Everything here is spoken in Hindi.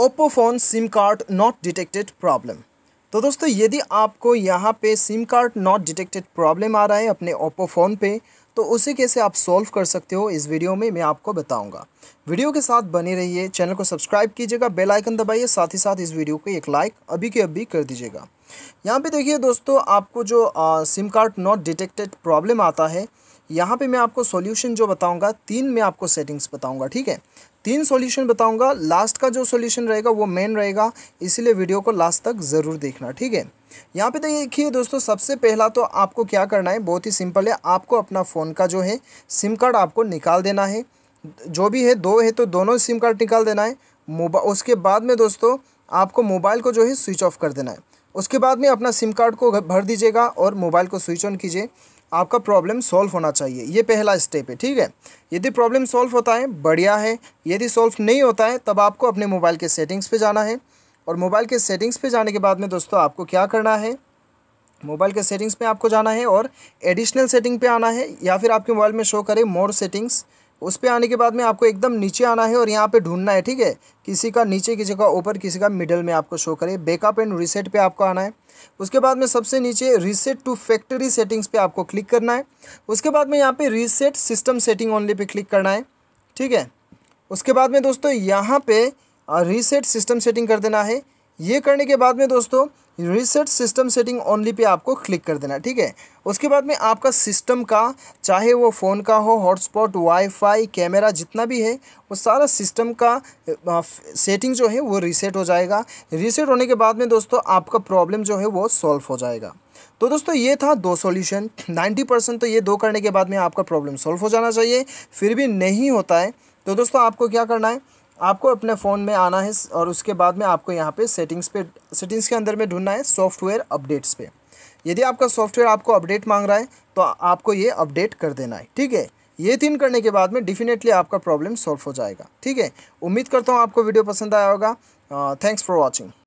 Oppo phone SIM card not detected problem तो दोस्तों यदि आपको यहाँ पे SIM card not detected problem आ रहा है अपने ओप्पो फ़ोन पे तो उसे कैसे आप सॉल्व कर सकते हो इस वीडियो में मैं आपको बताऊंगा वीडियो के साथ बने रहिए चैनल को सब्सक्राइब कीजिएगा बेल आइकन दबाइए साथ ही साथ इस वीडियो को एक लाइक अभी के अभी कर दीजिएगा यहाँ पे देखिए दोस्तों आपको जो आ, SIM card not detected problem आता है यहाँ पे मैं आपको सॉल्यूशन जो बताऊंगा तीन में आपको सेटिंग्स बताऊंगा ठीक है तीन सॉल्यूशन बताऊंगा लास्ट का जो सॉल्यूशन रहेगा वो मेन रहेगा इसीलिए वीडियो को लास्ट तक ज़रूर देखना ठीक है यहाँ पे तो देखिए दोस्तों सबसे पहला तो आपको क्या करना है बहुत ही सिंपल है आपको अपना फ़ोन का जो है सिम कार्ड आपको निकाल देना है जो भी है दो है तो दोनों सिम कार्ड निकाल देना है मोबा उसके बाद में दोस्तों आपको मोबाइल को जो है स्विच ऑफ कर देना है उसके बाद में अपना सिम कार्ड को भर दीजिएगा और मोबाइल को स्विच ऑन कीजिए आपका प्रॉब्लम सॉल्व होना चाहिए ये पहला स्टेप है ठीक है यदि प्रॉब्लम सॉल्व होता है बढ़िया है यदि सॉल्व नहीं होता है तब आपको अपने मोबाइल के सेटिंग्स पे जाना है और मोबाइल के सेटिंग्स पे जाने के बाद में दोस्तों आपको क्या करना है मोबाइल के सेटिंग्स पर आपको जाना है और एडिशनल सेटिंग पे आना है या फिर आपके मोबाइल में शो करें मोर सेटिंग्स उस पर आने के बाद में आपको एकदम नीचे आना है और यहाँ पे ढूंढना है ठीक है किसी का नीचे किसी का ऊपर किसी का मिडल में आपको शो करे बैकअप एंड रीसेट पे आपको आना है उसके बाद में सबसे नीचे रीसेट टू फैक्ट्री सेटिंग्स पे आपको क्लिक करना है उसके बाद में यहाँ पे रीसेट सिस्टम सेटिंग ओनली पे क्लिक करना है ठीक है उसके बाद में दोस्तों यहाँ पर रीसेट सिस्टम सेटिंग कर देना है ये करने के बाद में दोस्तों रिसेट सिस्टम सेटिंग ओनली पे आपको क्लिक कर देना ठीक है उसके बाद में आपका सिस्टम का चाहे वो फ़ोन का हो हॉटस्पॉट वाईफाई कैमरा जितना भी है वो सारा सिस्टम का सेटिंग जो है वो रीसेट हो जाएगा रीसेट होने के बाद में दोस्तों आपका प्रॉब्लम जो है वो सॉल्व हो जाएगा तो दोस्तों ये था दो सॉल्यूशन 90 परसेंट तो ये दो करने के बाद में आपका प्रॉब्लम सॉल्व हो जाना चाहिए फिर भी नहीं होता है तो दोस्तों आपको क्या करना है आपको अपने फ़ोन में आना है और उसके बाद में आपको यहाँ पे सेटिंग्स पे सेटिंग्स के अंदर में ढूंढना है सॉफ्टवेयर अपडेट्स पे यदि आपका सॉफ्टवेयर आपको अपडेट मांग रहा है तो आपको ये अपडेट कर देना है ठीक है ये तीन करने के बाद में डेफिनेटली आपका प्रॉब्लम सॉल्व हो जाएगा ठीक है उम्मीद करता हूँ आपको वीडियो पसंद आया होगा थैंक्स फॉर वॉचिंग